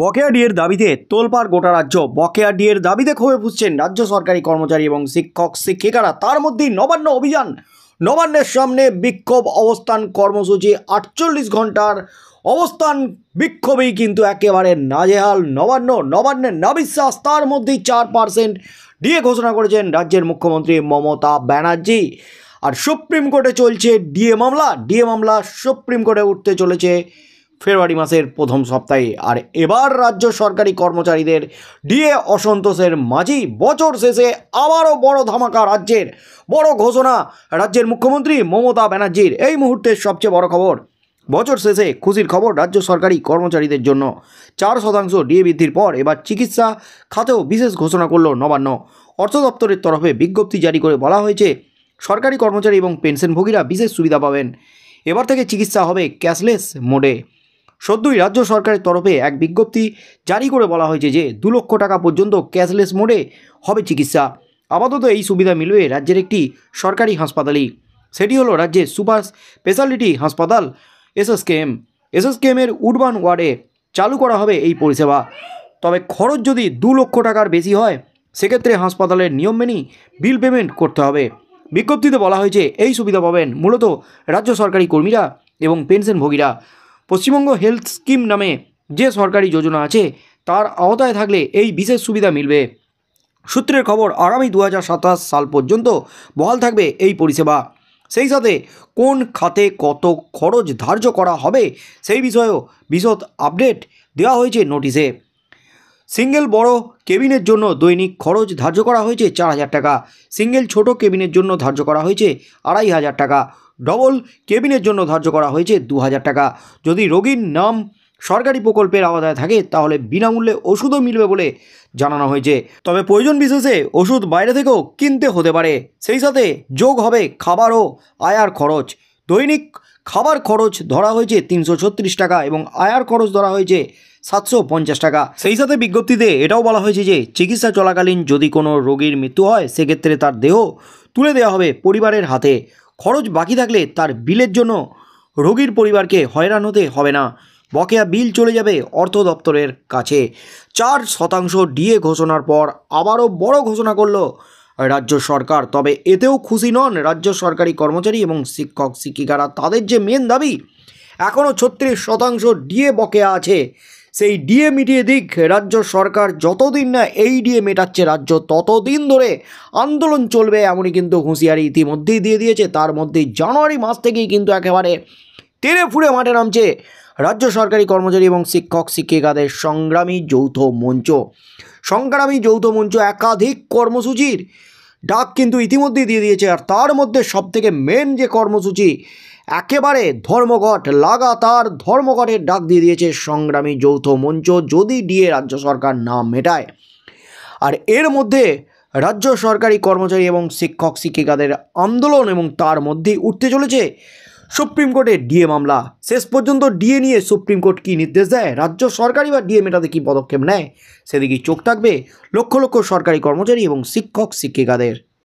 বকেয়া ডিয়ের দাবিতে তোলপাড় গোটা রাজ্য বকেয়া ডিয়ের দাবিতে ক্ষোভে ফুসছেন রাজ্য সরকারি কর্মচারী এবং শিক্ষক শিক্ষিকারা তার মধ্যেই নবান্ন অভিযান নবান্নের সামনে বিক্ষোভ অবস্থান কর্মসূচি আটচল্লিশ ঘন্টার অবস্থান বিক্ষোভেই কিন্তু একেবারে নাজেহাল নবান্ন নবান্নের নাবিশ্বাস তার মধ্যেই চার পার্সেন্ট ডিএ ঘোষণা করেছেন রাজ্যের মুখ্যমন্ত্রী মমতা ব্যানার্জি আর সুপ্রিম কোর্টে চলছে ডিএ মামলা ডিএ মামলা সুপ্রিম কোর্টে উঠতে চলেছে ফেব্রুয়ারি মাসের প্রথম সপ্তাহে আর এবার রাজ্য সরকারি কর্মচারীদের ডিএ অসন্তোষের মাঝি বছর শেষে আবারও বড় ধামাকা রাজ্যের বড় ঘোষণা রাজ্যের মুখ্যমন্ত্রী মমতা ব্যানার্জির এই মুহূর্তের সবচেয়ে বড় খবর বছর শেষে খুশির খবর রাজ্য সরকারি কর্মচারীদের জন্য চার শতাংশ ডিএ বৃদ্ধির পর এবার চিকিৎসা খাতেও বিশেষ ঘোষণা করল নবান্ন অর্থ দপ্তরের তরফে বিজ্ঞপ্তি জারি করে বলা হয়েছে সরকারি কর্মচারী এবং পেনশনভোগীরা বিশেষ সুবিধা পাবেন এবার থেকে চিকিৎসা হবে ক্যাশলেস মোডে সদ্যই রাজ্য সরকারের তরফে এক বিজ্ঞপ্তি জারি করে বলা হয়েছে যে দু লক্ষ টাকা পর্যন্ত ক্যাশলেস মোডে হবে চিকিৎসা আপাতত এই সুবিধা মিলবে রাজ্যের একটি সরকারি হাসপাতালেই সেটি হলো রাজ্যের সুপার স্পেশালিটি হাসপাতাল এসএসকেএম এসএসকেএমের উডবান ওয়ার্ডে চালু করা হবে এই পরিষেবা তবে খরচ যদি দু লক্ষ টাকার বেশি হয় সেক্ষেত্রে হাসপাতালের নিয়ম মেনেই বিল পেমেন্ট করতে হবে বিজ্ঞপ্তিতে বলা হয়েছে এই সুবিধা পাবেন মূলত রাজ্য সরকারি কর্মীরা এবং পেনশনভোগীরা পশ্চিমবঙ্গ হেলথ স্কিম নামে যে সরকারি যোজনা আছে তার আওতায় থাকলে এই বিশেষ সুবিধা মিলবে সূত্রের খবর আগামী দু সাল পর্যন্ত বহাল থাকবে এই পরিষেবা সেই সাথে কোন খাতে কত খরচ ধার্য করা হবে সেই বিষয়েও বিশদ আপডেট দেওয়া হয়েছে নোটিশে সিঙ্গেল বড় কেবিনের জন্য দৈনিক খরচ ধার্য করা হয়েছে চার হাজার টাকা সিঙ্গেল ছোট কেবিনের জন্য ধার্য করা হয়েছে আড়াই হাজার টাকা ডবল কেবিনের জন্য ধার্য করা হয়েছে দু টাকা যদি রোগীর নাম সরকারি প্রকল্পের আওতায় থাকে তাহলে বিনামূল্যে ওষুধও মিলবে বলে জানানো হয়েছে তবে প্রয়োজন বিশেষে ওষুধ বাইরে থেকেও কিনতে হতে পারে সেই সাথে যোগ হবে খাবার ও আয়ার খরচ দৈনিক খাবার খরচ ধরা হয়েছে তিনশো টাকা এবং আয়ার খরচ ধরা হয়েছে সাতশো পঞ্চাশ টাকা সেই সাথে বিজ্ঞপ্তিতে এটাও বলা হয়েছে যে চিকিৎসা চলাকালীন যদি কোনো রোগীর মৃত্যু হয় সেক্ষেত্রে তার দেহ তুলে দেওয়া হবে পরিবারের হাতে খরচ বাকি থাকলে তার বিলের জন্য রোগীর পরিবারকে হয়রান হতে হবে না বকেয়া বিল চলে যাবে অর্থ দপ্তরের কাছে চার শতাংশ ডিএ ঘোষণার পর আবারও বড় ঘোষণা করল রাজ্য সরকার তবে এতেও খুশি নন রাজ্য সরকারি কর্মচারী এবং শিক্ষক শিক্ষিকারা তাদের যে মেন দাবি এখনও ছত্রিশ শতাংশ ডিএ বকেয়া আছে সেই ডিএ e মিটিয়ে দিক রাজ্য সরকার যতদিন না এই ডিএ e মেটাচ্ছে রাজ্য ততদিন ধরে আন্দোলন চলবে এমনই কিন্তু হুঁশিয়ারি ইতিমধ্যেই দিয়ে দিয়েছে তার মধ্যে জানুয়ারি মাস থেকেই কিন্তু একেবারে তেরে ফুড়ে মাঠে নামছে রাজ্য সরকারি কর্মচারী এবং শিক্ষক শিক্ষিকাদের সংগ্রামী যৌথ মঞ্চ সংগ্রামী যৌথ মঞ্চ একাধিক কর্মসূচির ডাক কিন্তু ইতিমধ্যেই দিয়ে দিয়েছে আর তার মধ্যে সবথেকে মেন যে কর্মসূচি একেবারে ধর্মঘট লাগাতার ধর্মঘটের ডাক দিয়ে দিয়েছে সংগ্রামী যৌথ মঞ্চ যদি ডিএ রাজ্য সরকার না মেটায় আর এর মধ্যে রাজ্য সরকারি কর্মচারী এবং শিক্ষক শিক্ষিকাদের আন্দোলন এবং তার মধ্যে উঠতে চলেছে সুপ্রিম কোর্টে ডিএ মামলা শেষ পর্যন্ত ডিএ নিয়ে সুপ্রিম কোর্ট কী নির্দেশ দেয় রাজ্য সরকারি বা ডিএ মেটাতে কী পদক্ষেপ নেয় সেদিকেই চোখ থাকবে লক্ষ লক্ষ সরকারি কর্মচারী এবং শিক্ষক শিক্ষিকাদের